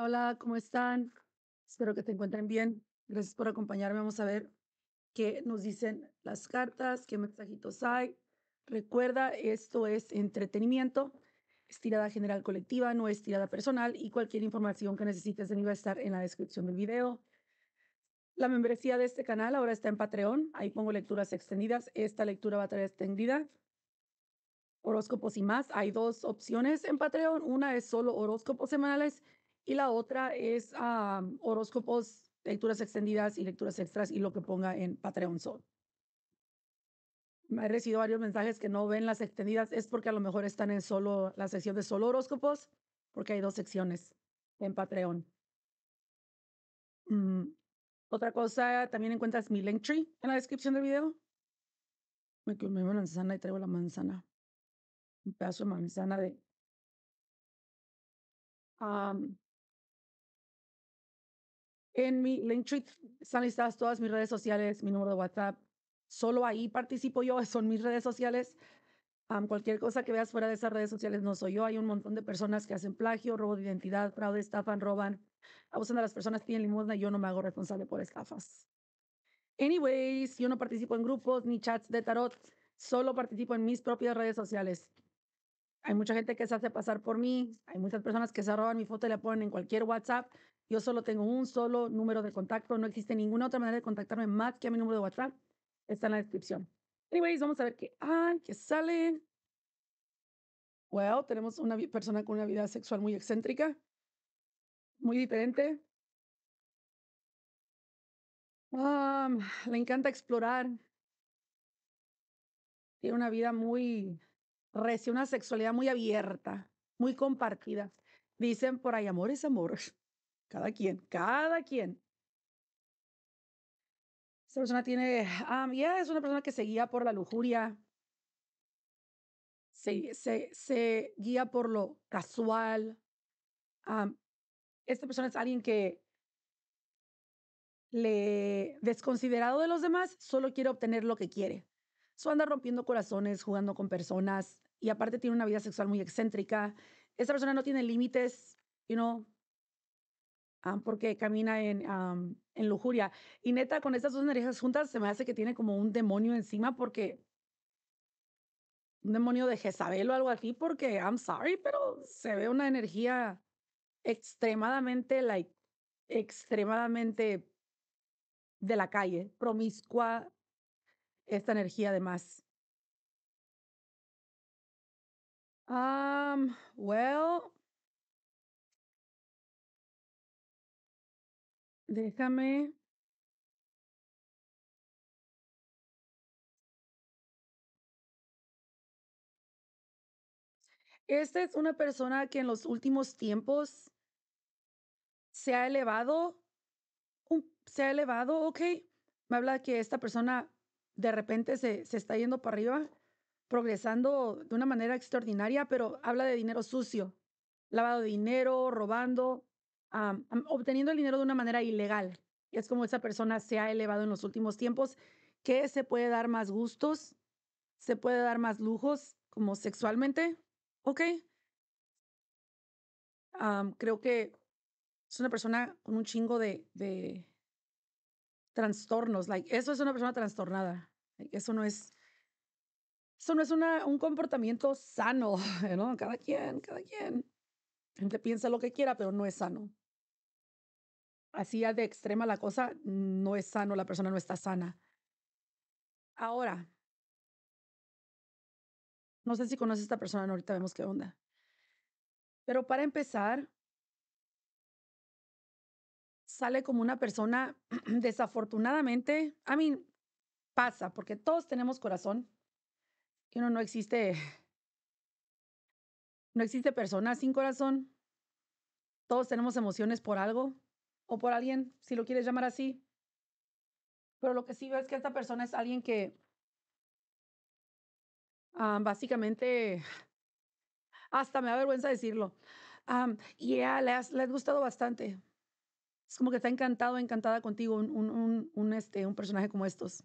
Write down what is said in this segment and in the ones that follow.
Hola, ¿cómo están? Espero que te encuentren bien. Gracias por acompañarme. Vamos a ver qué nos dicen las cartas, qué mensajitos hay. Recuerda, esto es entretenimiento, es tirada general colectiva, no es tirada personal y cualquier información que necesites de mí va a estar en la descripción del video. La membresía de este canal ahora está en Patreon, ahí pongo lecturas extendidas, esta lectura va a estar extendida. Horóscopos y más, hay dos opciones en Patreon, una es solo horóscopos semanales y la otra es ah, horóscopos, lecturas extendidas y lecturas extras y lo que ponga en Patreon Sol. He recibido varios mensajes que no ven las extendidas, es porque a lo mejor están en solo la sección de solo horóscopos, porque hay dos secciones en Patreon. Mm, otra cosa, también encuentras mi link tree en la descripción del video. Me comí una manzana y traigo la manzana. Un pedazo de manzana de en mi Linktree están listadas todas mis redes sociales, mi número de WhatsApp. Solo ahí participo yo, son mis redes sociales. cualquier cosa que veas fuera de esas redes sociales no soy yo. Hay un montón de personas que hacen plagio, robo de identidad, fraude, estafan, roban, abusan a las personas, piden limosna y yo no me hago responsable por estafas. Anyways, yo no participo en grupos ni chats de tarot, solo participo en mis propias redes sociales. Hay mucha gente que se hace pasar por mí, hay muchas personas que se roban mi foto y la ponen en cualquier WhatsApp yo solo tengo un solo número de contacto. No existe ninguna otra manera de contactarme más que a mi número de WhatsApp. Está en la descripción. Anyways, vamos a ver qué ah qué sale. Wow, tenemos una persona con una vida sexual muy excéntrica, muy diferente. Um, le encanta explorar. Tiene una vida muy recia, una sexualidad muy abierta, muy compartida. Dicen por ahí, amor es amor. Cada quien, cada quien. Esta persona tiene, ya ah, es una persona que se guía por la lujuria, se, guía por lo casual. Ah, esta persona es alguien que le desconsiderado de los demás, solo quiere obtener lo que quiere. So anda rompiendo corazones, jugando con personas y aparte tiene una vida sexual muy excéntrica. Esta persona no tiene límites, you know, Ah, porque camina en, en lujuria. Y neta, con estas dos energías juntas se me hace que tiene como un demonio encima porque un demonio de Jezabel o algo así, porque I'm sorry, pero se ve una energía extremadamente, like, extremadamente de la calle, promiscua, esta energía además. Um, well, Déjame. Esta es una persona que en los últimos tiempos se ha elevado, se ha elevado, ok. Me habla que esta persona de repente se, se está yendo para arriba, progresando de una manera extraordinaria, pero habla de dinero sucio, lavado de dinero, robando, obteniendo el dinero de una manera ilegal. Y es como esa persona se ha elevado en los últimos tiempos, que se puede dar más gustos, se puede dar más lujos, como sexualmente. Ok. creo que es una persona con un chingo de, trastornos. Like, eso es una persona trastornada. eso no es eso es una, un comportamiento sano, ¿no? Cada quien, cada quien gente piensa lo que quiera, pero no es sano. Así de extrema la cosa, no es sano, la persona no está sana. Ahora, no sé si conoces a esta persona, ahorita vemos qué onda. Pero para empezar, sale como una persona desafortunadamente, a mí pasa, porque todos tenemos corazón y uno no existe no existe persona sin corazón. Todos tenemos emociones por algo o por alguien, si lo quieres llamar así. Pero lo que sí veo es que esta persona es alguien que ah, básicamente, hasta me da vergüenza decirlo. y ya le, has, gustado bastante. Es como que está encantado, encantada contigo, un, este, un personaje como estos.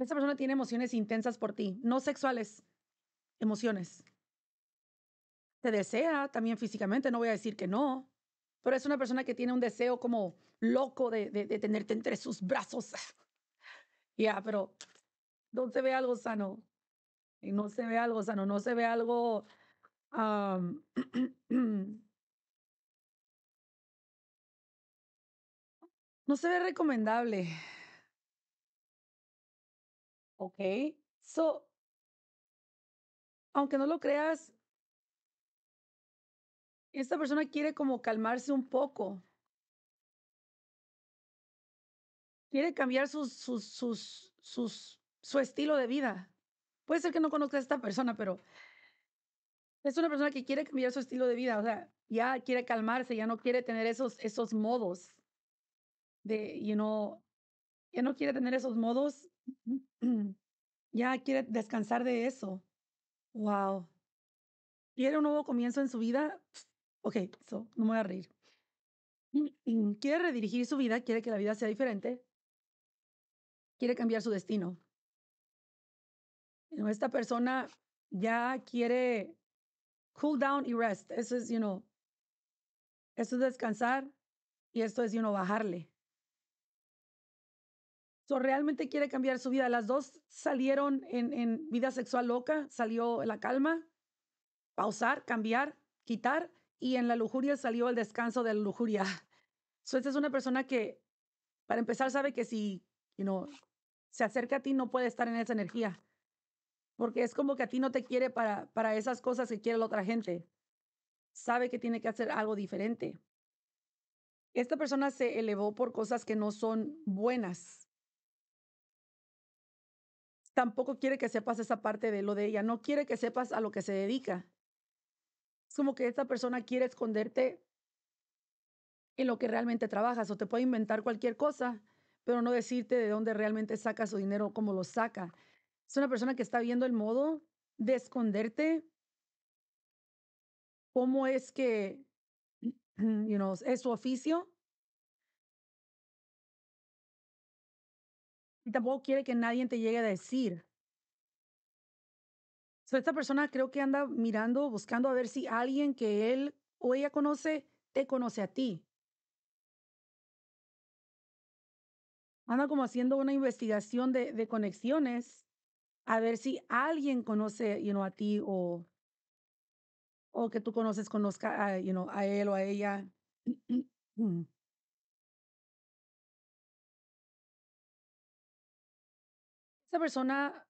Esta persona tiene emociones intensas por ti, no sexuales, emociones desea también físicamente, no voy a decir que no, pero es una persona que tiene un deseo como loco de, de, tenerte entre sus brazos. Ya, pero no se ve algo sano, no se ve algo sano, no se ve algo... no se ve recomendable. Ok, so, aunque no lo creas, esta persona quiere como calmarse un poco. Quiere cambiar sus, sus, su estilo de vida. Puede ser que no conozca a esta persona, pero es una persona que quiere cambiar su estilo de vida. O sea, ya quiere calmarse, ya no quiere tener esos, esos modos de, ya no quiere tener esos modos. ya quiere descansar de eso. Wow. Quiere un nuevo comienzo en su vida. Ok, so, no me voy a reír. Quiere redirigir su vida, quiere que la vida sea diferente, quiere cambiar su destino. Esta persona ya quiere cool down y rest. Eso es, you know, eso es descansar y esto es, you know, bajarle. So, realmente quiere cambiar su vida. Las dos salieron en, en vida sexual loca, salió la calma, pausar, cambiar, quitar y en la lujuria salió el descanso de la lujuria. So, es una persona que, para empezar, sabe que si se acerca a ti no puede estar en esa energía, porque es como que a ti no te quiere para, para esas cosas que quiere la otra gente. Sabe que tiene que hacer algo diferente. Esta persona se elevó por cosas que no son buenas. Tampoco quiere que sepas esa parte de lo de ella. No quiere que sepas a lo que se dedica. Es como que esta persona quiere esconderte en lo que realmente trabajas o te puede inventar cualquier cosa, pero no decirte de dónde realmente saca su dinero, cómo lo saca. Es una persona que está viendo el modo de esconderte, cómo es que, you know, es su oficio. Y tampoco quiere que nadie te llegue a decir So, esta persona creo que anda mirando, buscando a ver si alguien que él o ella conoce te conoce a ti. Anda como haciendo una investigación de, de conexiones a ver si alguien conoce you know, a ti o, o que tú conoces, conozca a, you know, a él o a ella. Esta persona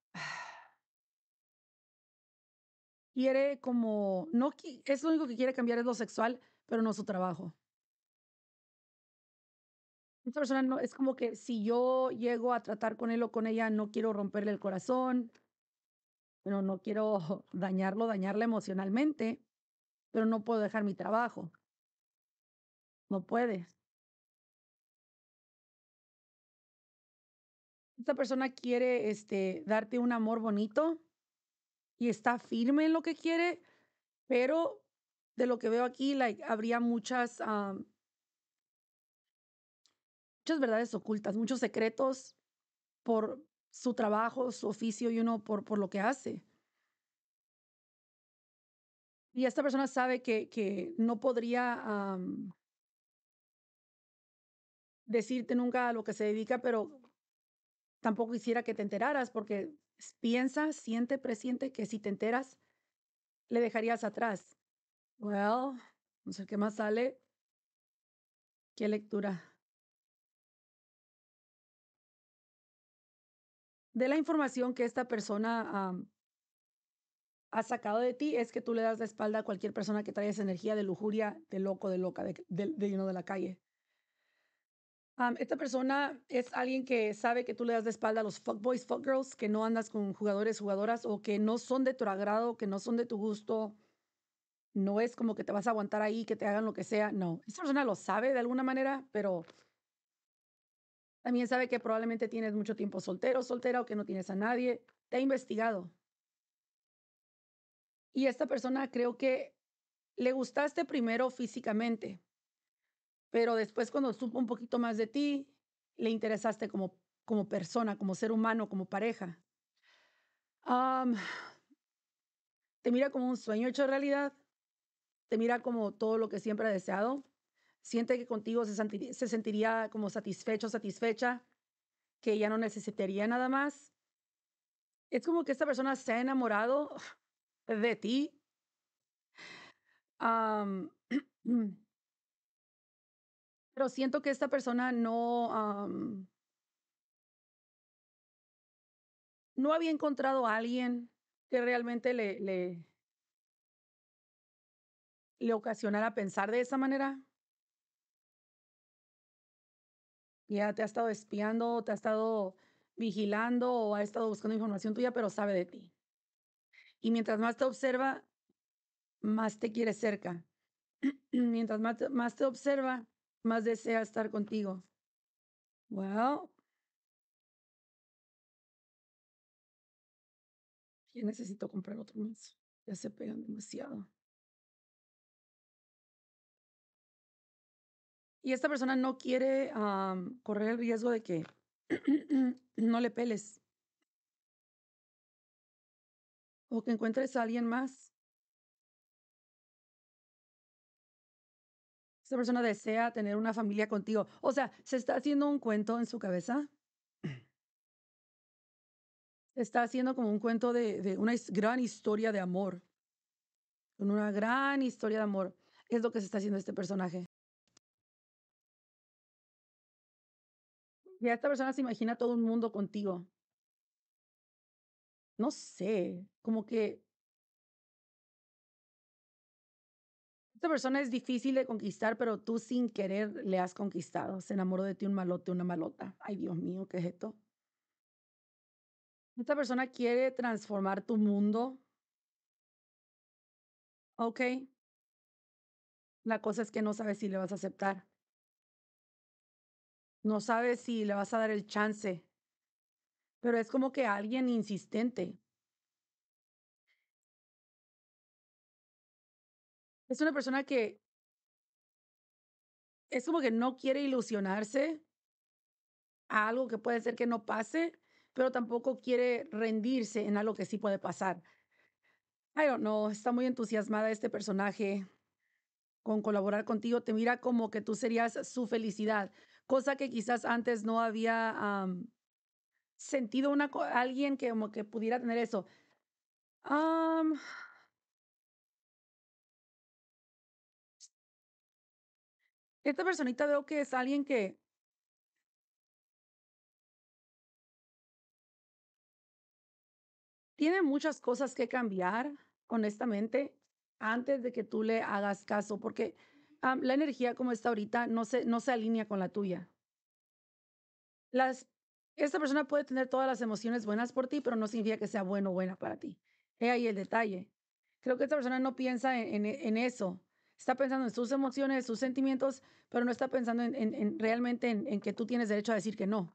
quiere como, no, es lo único que quiere cambiar es lo sexual, pero no su trabajo. Esta persona no, es como que si yo llego a tratar con él o con ella, no quiero romperle el corazón, pero no quiero dañarlo, dañarla emocionalmente, pero no puedo dejar mi trabajo. No puedes. Esta persona quiere este, darte un amor bonito, y está firme en lo que quiere, pero de lo que veo aquí, habría muchas, muchas verdades ocultas, muchos secretos por su trabajo, su oficio y uno por, por lo que hace. Y esta persona sabe que, que no podría decirte nunca a lo que se dedica, pero tampoco quisiera que te enteraras porque piensa, siente, presiente que si te enteras, le dejarías atrás. Well, no sé qué más sale. ¿Qué lectura? De la información que esta persona ha sacado de ti es que tú le das la espalda a cualquier persona que trae esa energía de lujuria, de loco, de loca, de, lleno de la calle esta persona es alguien que sabe que tú le das de espalda a los fuckboys, fuckgirls, que no andas con jugadores, jugadoras o que no son de tu agrado, que no son de tu gusto. No es como que te vas a aguantar ahí, que te hagan lo que sea. No, esta persona lo sabe de alguna manera, pero también sabe que probablemente tienes mucho tiempo soltero, soltera o que no tienes a nadie. Te ha investigado. Y esta persona creo que le gustaste primero físicamente, pero después cuando supo un poquito más de ti, le interesaste como, como persona, como ser humano, como pareja. te mira como un sueño hecho realidad, te mira como todo lo que siempre ha deseado, siente que contigo se, sentiría, como satisfecho, satisfecha, que ya no necesitaría nada más. Es como que esta persona se ha enamorado de ti. Mm. Pero siento que esta persona no, no había encontrado a alguien que realmente le, le, le ocasionara pensar de esa manera. Ya te ha estado espiando, te ha estado vigilando o ha estado buscando información tuya, pero sabe de ti. Y mientras más te observa, más te quiere cerca. mientras más, más te observa, más desea estar contigo. Wow. Yo necesito comprar otro más. Ya se pegan demasiado. Y esta persona no quiere correr el riesgo de que no le peles. O que encuentres a alguien más persona desea tener una familia contigo. O sea, se está haciendo un cuento en su cabeza. Se está haciendo como un cuento de, de una gran historia de amor. Con una gran historia de amor. Es lo que se está haciendo este personaje. Ya esta persona se imagina todo un mundo contigo. No sé, como que Esta persona es difícil de conquistar, pero tú sin querer le has conquistado. Se enamoró de ti un malote, una malota. Ay, Dios mío, ¿qué es Esta persona quiere transformar tu mundo. Ok. La cosa es que no sabes si le vas a aceptar. No sabes si le vas a dar el chance. Pero es como que alguien insistente. es una persona que es como que no quiere ilusionarse a algo que puede ser que no pase, pero tampoco quiere rendirse en algo que sí puede pasar. I don't know, está muy entusiasmada este personaje con colaborar contigo, te mira como que tú serías su felicidad, cosa que quizás antes no había sentido una, alguien que como que pudiera tener eso. esta personita veo que es alguien que tiene muchas cosas que cambiar, honestamente, antes de que tú le hagas caso, porque la energía como está ahorita no se, no se alinea con la tuya. Las, esta persona puede tener todas las emociones buenas por ti, pero no significa que sea buena o buena para ti. He ahí el detalle. Creo que esta persona no piensa en eso está pensando en sus emociones, sus sentimientos, pero no está pensando en, realmente en, en que tú tienes derecho a decir que no.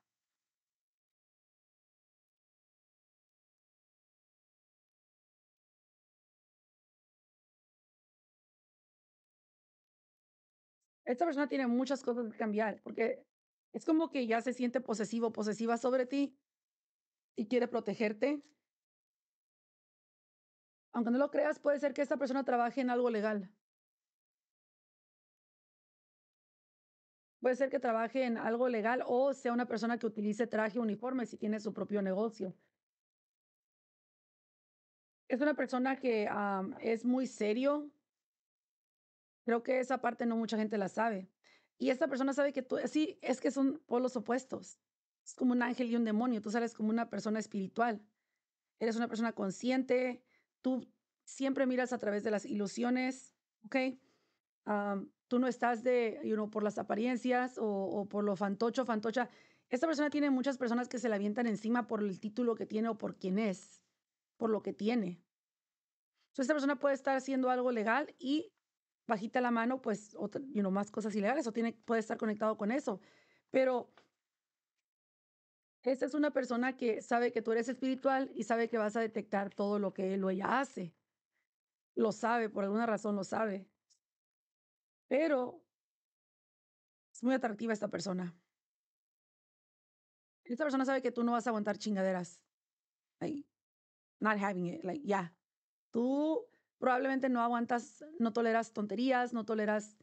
Esta persona tiene muchas cosas que cambiar porque es como que ya se siente posesivo, posesiva sobre ti y quiere protegerte. Aunque no lo creas, puede ser que esta persona trabaje en algo legal. Puede ser que trabaje en algo legal o sea una persona que utilice traje uniforme si tiene su propio negocio. Es una persona que es muy serio. Creo que esa parte no mucha gente la sabe. Y esta persona sabe que tú, sí, es que son polos opuestos. Es como un ángel y un demonio. Tú sales como una persona espiritual. Eres una persona consciente. Tú siempre miras a través de las ilusiones. ¿Ok? tú no estás de, por las apariencias o, por lo fantocho, fantocha. Esta persona tiene muchas personas que se la avientan encima por el título que tiene o por quién es, por lo que tiene. Entonces, esta persona puede estar haciendo algo legal y bajita la mano, pues, you más cosas ilegales o tiene, puede estar conectado con eso. Pero esta es una persona que sabe que tú eres espiritual y sabe que vas a detectar todo lo que él o ella hace. Lo sabe, por alguna razón lo sabe. Pero es muy atractiva esta persona. Esta persona sabe que tú no vas a aguantar chingaderas. Like, not having it. Like, yeah. Tú probablemente no aguantas, no toleras tonterías, no toleras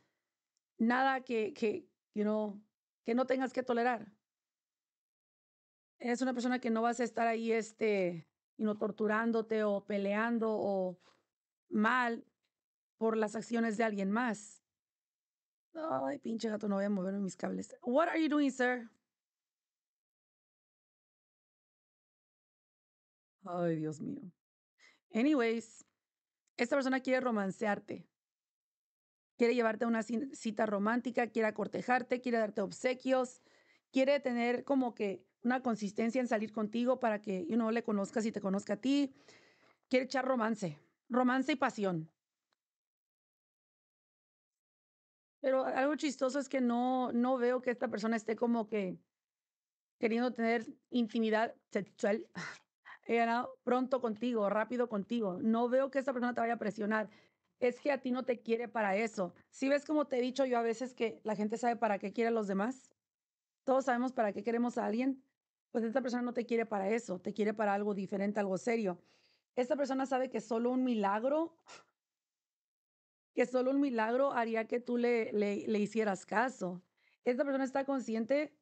nada que, que, you know, que no tengas que tolerar. Es una persona que no vas a estar ahí, este, torturándote o peleando o mal por las acciones de alguien más. Ay, pinche gato, no voy a mover mis cables. What are you doing, sir? Ay, Dios mío. Anyways, esta persona quiere romancearte. Quiere llevarte a una cita romántica, quiere cortejarte, quiere darte obsequios, quiere tener como que una consistencia en salir contigo para que uno le conozca, y te conozca a ti. Quiere echar romance, romance y pasión. Pero algo chistoso es que no, no veo que esta persona esté como que queriendo tener intimidad sexual eh, pronto contigo, rápido contigo. No veo que esta persona te vaya a presionar. Es que a ti no te quiere para eso. Si ves como te he dicho yo a veces que la gente sabe para qué quiere a los demás, todos sabemos para qué queremos a alguien, pues esta persona no te quiere para eso, te quiere para algo diferente, algo serio. Esta persona sabe que solo un milagro que solo un milagro haría que tú le, le, hicieras caso. Esta persona está consciente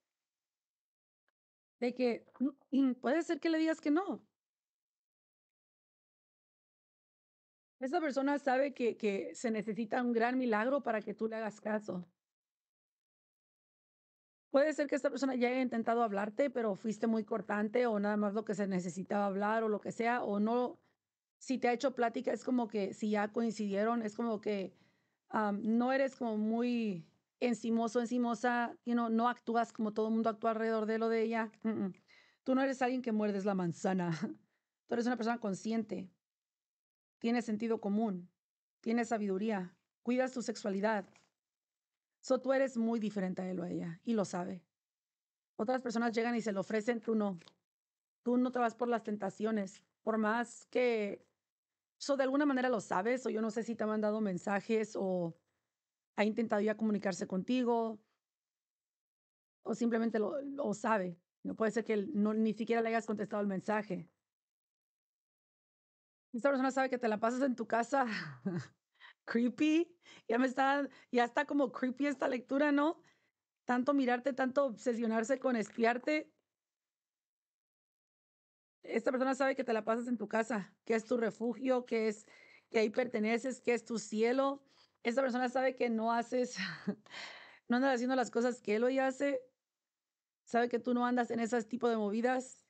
de que mm, mm, puede ser que le digas que no. Esa persona sabe que, que se necesita un gran milagro para que tú le hagas caso. Puede ser que esta persona ya haya intentado hablarte, pero fuiste muy cortante o nada más lo que se necesitaba hablar o lo que sea, o no, si te ha hecho plática, es como que si ya coincidieron, es como que no eres como muy encimoso, encimosa, no actúas como todo el mundo actúa alrededor de lo de ella. Mm, mm. Tú no eres alguien que muerdes la manzana. Tú eres una persona consciente. Tienes sentido común. Tienes sabiduría. Cuidas tu sexualidad. So tú eres muy diferente a él o a ella y lo sabe. Otras personas llegan y se lo ofrecen, tú no. Tú no te vas por las tentaciones por más que, so pues, de alguna manera lo sabes, o yo no sé si te han mandado mensajes o ha intentado ya comunicarse contigo, o simplemente lo, lo sabe. No puede ser que no, ni siquiera le hayas contestado el mensaje. Esta persona sabe que te la pasas en tu casa. creepy. Ya me está, ya está como creepy esta lectura, ¿no? Tanto mirarte, tanto obsesionarse con espiarte esta persona sabe que te la pasas en tu casa, que es tu refugio, que es que ahí perteneces, que es tu cielo. Esta persona sabe que no haces, no andas haciendo las cosas que él hoy hace. Sabe que tú no andas en ese tipo de movidas.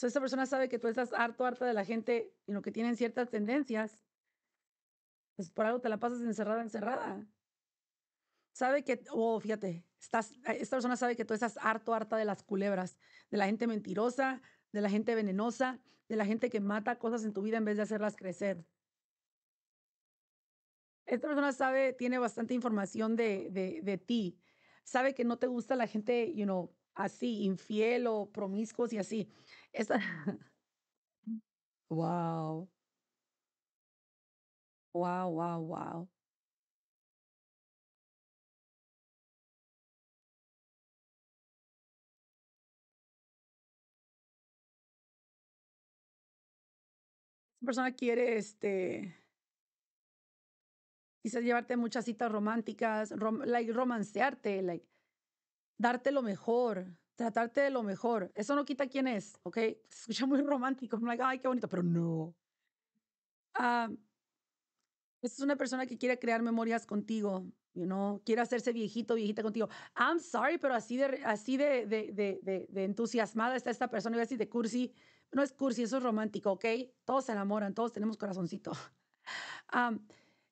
esta persona sabe que tú estás harto, harta de la gente y lo que tienen ciertas tendencias. Pues por algo te la pasas encerrada, encerrada. Sabe que, oh, fíjate, estás, esta persona sabe que tú estás harto, harta de las culebras, de la gente mentirosa, de la gente venenosa, de la gente que mata cosas en tu vida en vez de hacerlas crecer. Esta persona sabe, tiene bastante información de, de, de ti, sabe que no te gusta la gente, you know, así, infiel o promiscuos y así. Esta... Wow. Wow, wow, wow. una persona quiere, este, quizás llevarte muchas citas románticas, like, romancearte, like, darte lo mejor, tratarte de lo mejor. Eso no quita quién es, ¿ok? Se escucha muy romántico, like, ay, qué bonito, pero no. Esa ah, es una persona que quiere crear memorias contigo, you know, quiere hacerse viejito, viejita contigo. I'm sorry, pero así de, así de, de, entusiasmada está esta persona, y a decir de cursi. No es cursi, eso es romántico, ¿ok? Todos se enamoran, todos tenemos corazoncito.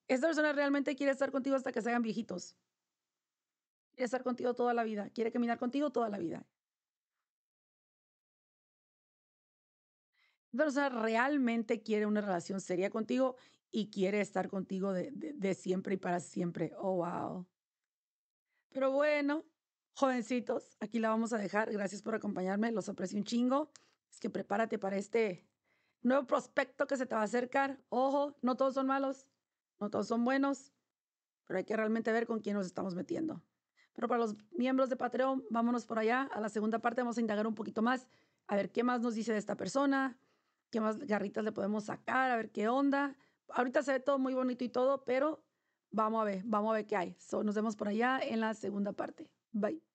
esta persona realmente quiere estar contigo hasta que se hagan viejitos. Quiere estar contigo toda la vida, quiere caminar contigo toda la vida. realmente quiere una relación seria contigo y quiere estar contigo de, de siempre y para siempre. Oh, wow. Pero bueno, jovencitos, aquí la vamos a dejar. Gracias por acompañarme, los aprecio un chingo. Es que prepárate para este nuevo prospecto que se te va a acercar. Ojo, no todos son malos, no todos son buenos, pero hay que realmente ver con quién nos estamos metiendo. Pero para los miembros de Patreon, vámonos por allá. A la segunda parte vamos a indagar un poquito más, a ver qué más nos dice de esta persona, qué más garritas le podemos sacar, a ver qué onda. Ahorita se ve todo muy bonito y todo, pero vamos a ver, vamos a ver qué hay. nos vemos por allá en la segunda parte. Bye.